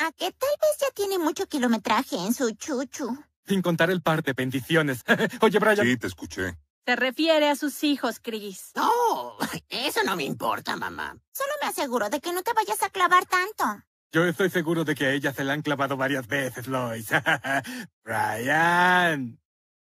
a ah, que tal vez ya tiene mucho kilometraje en su chuchu. Sin contar el par de bendiciones. Oye, Brian. Sí, te escuché. Se refiere a sus hijos, Chris. No, eso no me importa, mamá. Solo me aseguro de que no te vayas a clavar tanto. Yo estoy seguro de que a ella se la han clavado varias veces, Lois. Brian.